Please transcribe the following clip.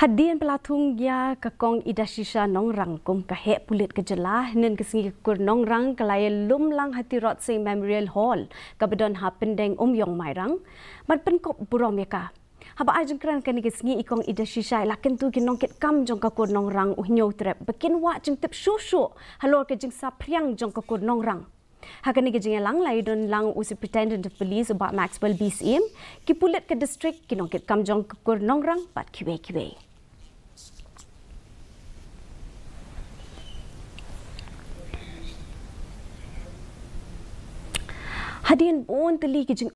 Hadian pelatung ya kekong ida shisha nong rang kum kahe pulit kejelah nen kesingi kekur nong rang kelaya lum lang hati rot sing memorial hall kabedon ha pendeng um yong mai rang mat penkop burom ya haba ajun kran kani kesingi ikong ida shisha lakin tu ki nong ket kam jong kekur nong rang uh nyau trep bekin wa jing tip shushu halor ke jing sa priang jong kekur nong rang Hakan ni kejengnya lang lah, don lang usi pretendent of police about Maxwell BCM. Kipulit ke district, kinongkit kamjong kekur nongrang, but kiwe kiwe. kiwe. had he been born the league in